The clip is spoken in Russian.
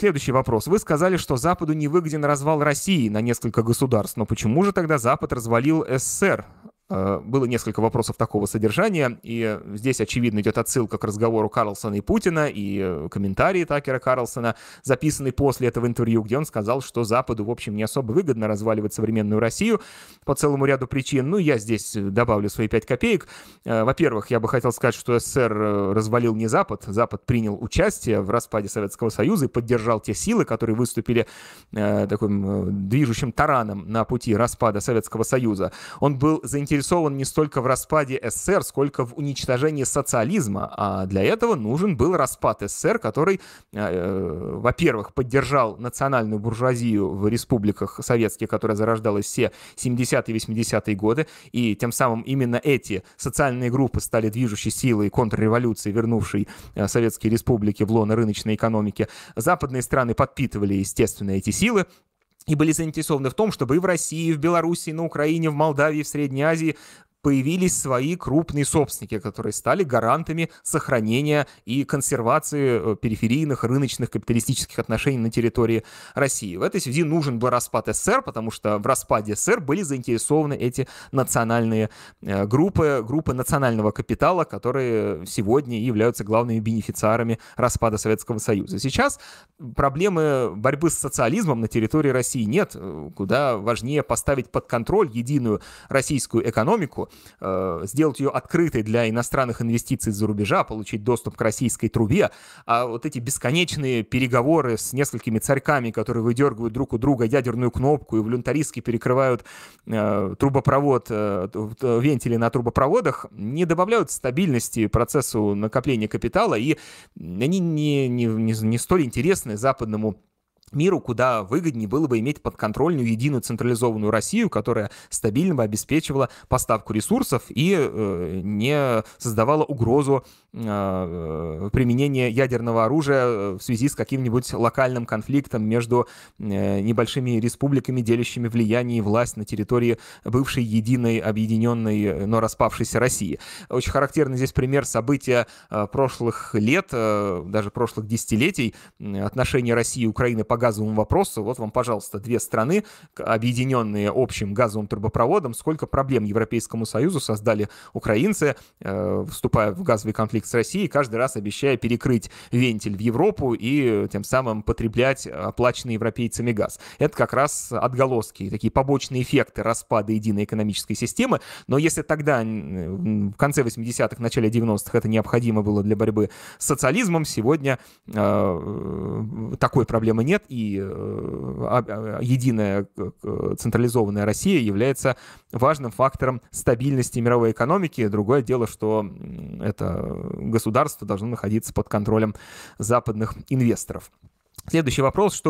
Следующий вопрос. Вы сказали, что Западу не выгоден развал России на несколько государств, но почему же тогда Запад развалил СССР? Э, было несколько вопросов такого содержания, и здесь, очевидно, идет отсылка к разговору Карлсона и Путина, и э, комментарии Такера Карлсона, записанный после этого интервью, где он сказал, что Западу, в общем, не особо выгодно разваливать современную Россию по целому ряду причин. Ну, я здесь добавлю свои пять копеек. Э, во-первых, я бы хотел сказать, что СССР развалил не Запад. Запад принял участие в распаде Советского Союза и поддержал те силы, которые выступили таким движущим тараном на пути распада Советского Союза. Он был заинтересован заинтересован не столько в распаде СССР, сколько в уничтожении социализма, а для этого нужен был распад СССР, который, э, э во-первых, поддержал национальную буржуазию в республиках советских, которая зарождалась все 70-е и 80-е годы, и тем самым именно эти социальные группы стали движущей силой контрреволюции, вернувшей э, советские республики в лоно рыночной экономики. Западные страны подпитывали, естественно, эти силы, и были заинтересованы в том, чтобы и в России, и в Белоруссии, и на Украине, в Молдавии, в Средней Азии появились свои крупные собственники, которые стали гарантами сохранения и консервации э, периферийных рыночных капиталистических отношений на территории России. В этой связи нужен был распад СССР, потому что в распаде СССР были заинтересованы эти национальные э, группы, группы национального капитала, которые сегодня являются главными бенефициарами распада Советского Союза. Сейчас проблемы борьбы с социализмом на территории России нет. Э, куда важнее поставить под контроль единую российскую экономику, э, сделать ее открытой для иностранных инвестиций за рубежа, получить доступ к российской трубе, а вот эти бесконечные переговоры с несколькими царьками, которые выдергивают друг у друга ядерную кнопку и волюнтаристски перекрывают э, трубопровод, э, э вентили на трубопроводах, не добавляют стабильности процессу накопления капитала, и они не, не, не, не столь интересны западному миру, куда выгоднее было бы иметь подконтрольную единую централизованную Россию, которая стабильно бы обеспечивала поставку ресурсов и э, не создавала угрозу Э, применение ядерного оружия э, в связи с каким-нибудь локальным конфликтом между э, небольшими республиками, делящими влияние и власть на территории бывшей единой, объединенной, но распавшейся России. Очень характерный здесь пример события прошлых лет, даже прошлых десятилетий, отношения России и Украины по газовому вопросу. Вот вам, пожалуйста, две страны, объединенные общим газовым трубопроводом. Сколько проблем Европейскому Союзу создали украинцы, вступая в газовый конфликт конфликт с Россией, каждый раз обещая перекрыть вентиль в Европу и э, тем самым потреблять оплаченный европейцами газ. Это как раз отголоски, такие побочные эффекты распада единой экономической системы. Но если тогда, в конце 80-х, начале 90-х, это необходимо было для борьбы с социализмом, сегодня э, э такой проблемы нет, и э, а, а, единая э, централизованная Россия является важным фактором стабильности мировой экономики. Другое дело, что это государство должно находиться под контролем западных инвесторов. Следующий вопрос, что